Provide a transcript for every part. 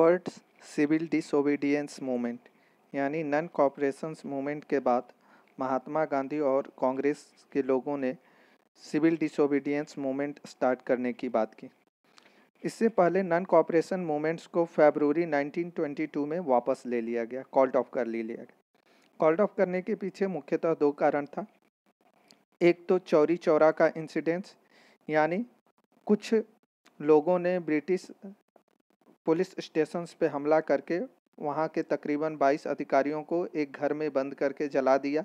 words civil disobedience movement यानी non cooperation movement के बाद महात्मा गांधी और कांग्रेस के लोगों ने सिविल डिसोबीडियंस मूवमेंट स्टार्ट करने की बात की इससे पहले नन कॉपरेशन मूवमेंट्स को फरवरी 1922 में वापस ले लिया गया कॉल्ड ऑफ कर ले लिया गया कॉल्ड ऑफ करने के पीछे मुख्यतः दो कारण था एक तो चौरी चौरा का इंसिडेंस यानी कुछ लोगों ने ब्रिटिश पुलिस स्टेशन पे हमला करके वहाँ के तकरीबन 22 अधिकारियों को एक घर में बंद करके जला दिया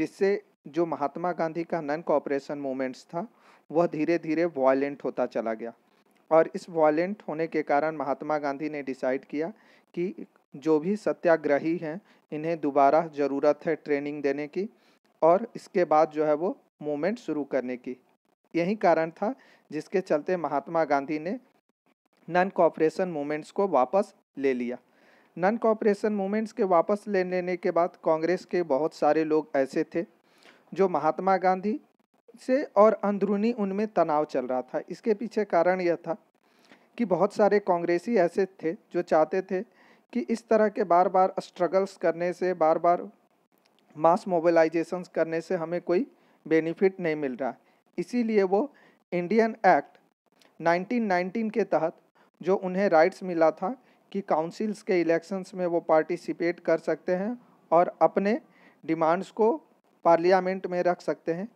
जिससे जो महात्मा गांधी का नन कॉपरेशन मूवमेंट्स था वह धीरे धीरे वॉयेंट होता चला गया और इस वायलेंट होने के कारण महात्मा गांधी ने डिसाइड किया कि जो भी सत्याग्रही हैं इन्हें दोबारा ज़रूरत है ट्रेनिंग देने की और इसके बाद जो है वो मूवमेंट शुरू करने की यही कारण था जिसके चलते महात्मा गांधी ने नन कॉपरेशन मूवमेंट्स को वापस ले लिया नन कॉपरेशन मूवमेंट्स के वापस ले लेने के बाद कांग्रेस के बहुत सारे लोग ऐसे थे जो महात्मा गांधी से और अंदरूनी उनमें तनाव चल रहा था इसके पीछे कारण यह था कि बहुत सारे कांग्रेसी ऐसे थे जो चाहते थे कि इस तरह के बार बार स्ट्रगल्स करने से बार बार मास मोबिलाइजेशंस करने से हमें कोई बेनिफिट नहीं मिल रहा इसीलिए वो इंडियन एक्ट 1919 के तहत जो उन्हें राइट्स मिला था कि काउंसिल्स के इलेक्शंस में वो पार्टिसिपेट कर सकते हैं और अपने डिमांड्स को पार्लियामेंट में रख सकते हैं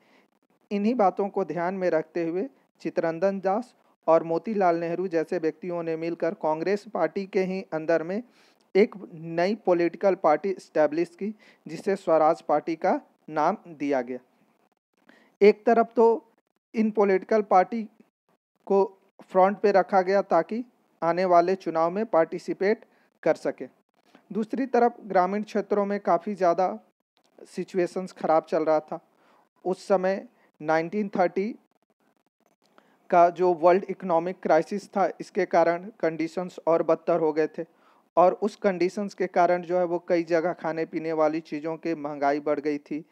इन्हीं बातों को ध्यान में रखते हुए चित्रंदन दास और मोतीलाल नेहरू जैसे व्यक्तियों ने मिलकर कांग्रेस पार्टी के ही अंदर में एक नई पॉलिटिकल पार्टी इस्टेब्लिश की जिसे स्वराज पार्टी का नाम दिया गया एक तरफ तो इन पॉलिटिकल पार्टी को फ्रंट पे रखा गया ताकि आने वाले चुनाव में पार्टिसिपेट कर सकें दूसरी तरफ ग्रामीण क्षेत्रों में काफ़ी ज़्यादा सिचुएशंस ख़राब चल रहा था उस समय 1930 का जो वर्ल्ड इकोनॉमिक क्राइसिस था इसके कारण कंडीशंस और बदतर हो गए थे और उस कंडीशंस के कारण जो है वो कई जगह खाने पीने वाली चीज़ों के महंगाई बढ़ गई थी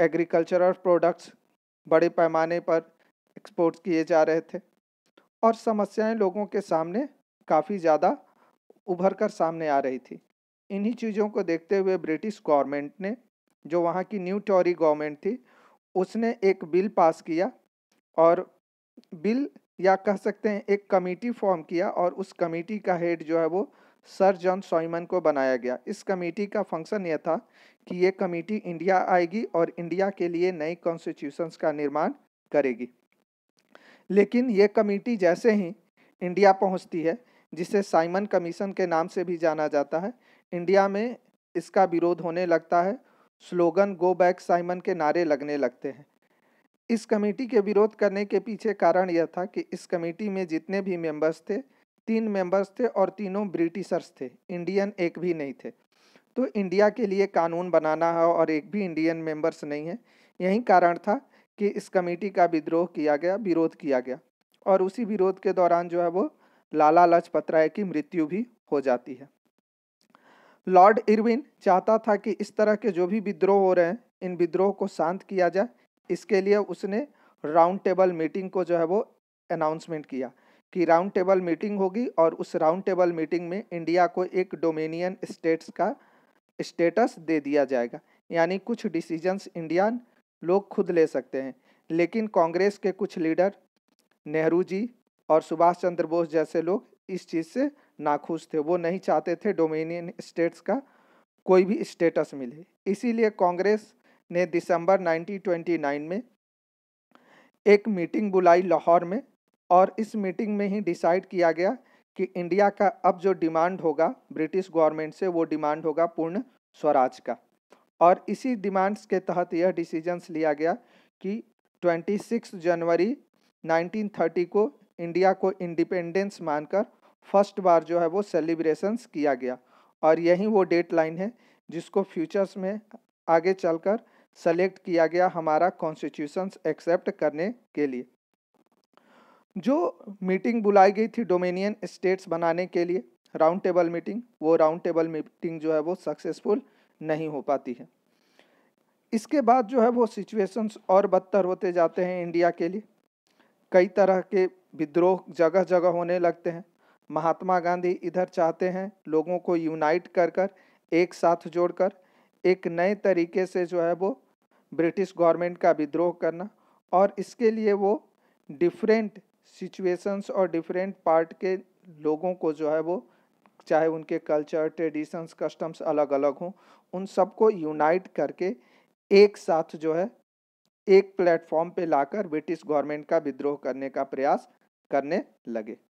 एग्रीकल्चरल प्रोडक्ट्स बड़े पैमाने पर एक्सपोर्ट किए जा रहे थे और समस्याएं लोगों के सामने काफ़ी ज़्यादा उभर कर सामने आ रही थी इन्हीं चीज़ों को देखते हुए ब्रिटिश गवर्नमेंट ने जो वहाँ की न्यू टॉरी गवर्नमेंट थी उसने एक बिल पास किया और बिल या कह सकते हैं एक कमेटी फॉर्म किया और उस कमेटी का हेड जो है वो सर जॉन सॉइमन को बनाया गया इस कमेटी का फंक्शन यह था कि ये कमेटी इंडिया आएगी और इंडिया के लिए नई कॉन्स्टिट्यूशंस का निर्माण करेगी लेकिन ये कमेटी जैसे ही इंडिया पहुंचती है जिसे साइमन कमीशन के नाम से भी जाना जाता है इंडिया में इसका विरोध होने लगता है स्लोगन गो बैक साइमन के नारे लगने लगते हैं इस कमेटी के विरोध करने के पीछे कारण यह था कि इस कमेटी में जितने भी मेंबर्स थे तीन मेंबर्स थे और तीनों ब्रिटिशर्स थे इंडियन एक भी नहीं थे तो इंडिया के लिए कानून बनाना है और एक भी इंडियन मेंबर्स नहीं है यही कारण था कि इस कमेटी का विद्रोह किया गया विरोध किया गया और उसी विरोध के दौरान जो है वो लाला लाजपत राय की मृत्यु भी हो जाती है लॉर्ड इरविन चाहता था कि इस तरह के जो भी विद्रोह हो रहे हैं इन विद्रोह को शांत किया जाए इसके लिए उसने राउंड टेबल मीटिंग को जो है वो अनाउंसमेंट किया कि राउंड टेबल मीटिंग होगी और उस राउंड टेबल मीटिंग में इंडिया को एक डोमिनियन स्टेट्स का स्टेटस दे दिया जाएगा यानी कुछ डिसीजंस इंडियन लोग खुद ले सकते हैं लेकिन कांग्रेस के कुछ लीडर नेहरू जी और सुभाष चंद्र बोस जैसे लोग इस चीज़ से नाखुश थे वो नहीं चाहते थे डोमिनियन स्टेट्स का कोई भी स्टेटस मिले इसीलिए कांग्रेस ने दिसंबर 1929 में एक मीटिंग बुलाई लाहौर में और इस मीटिंग में ही डिसाइड किया गया कि इंडिया का अब जो डिमांड होगा ब्रिटिश गवर्नमेंट से वो डिमांड होगा पूर्ण स्वराज का और इसी डिमांड्स के तहत यह डिसीजंस लिया गया कि 26 जनवरी 1930 को इंडिया को इंडिपेंडेंस मानकर फर्स्ट बार जो है वो सेलिब्रेशंस किया गया और यही वो डेट लाइन है जिसको फ्यूचर्स में आगे चलकर सेलेक्ट किया गया हमारा कॉन्स्टिट्यूशन एक्सेप्ट करने के लिए जो मीटिंग बुलाई गई थी डोमिनियन स्टेट्स बनाने के लिए राउंड टेबल मीटिंग वो राउंड टेबल मीटिंग जो है वो सक्सेसफुल नहीं हो पाती है इसके बाद जो है वो सिचुएशंस और बदतर होते जाते हैं इंडिया के लिए कई तरह के विद्रोह जगह जगह होने लगते हैं महात्मा गांधी इधर चाहते हैं लोगों को यूनाइट कर कर एक साथ जोड़कर एक नए तरीके से जो है वो ब्रिटिश गवर्नमेंट का विद्रोह करना और इसके लिए वो डिफरेंट सिचुएशंस और डिफरेंट पार्ट के लोगों को जो है वो चाहे उनके कल्चर ट्रेडिशंस कस्टम्स अलग अलग हों उन सबको यूनाइट करके एक साथ जो है एक प्लेटफॉर्म पे लाकर ब्रिटिश गवर्नमेंट का विद्रोह करने का प्रयास करने लगे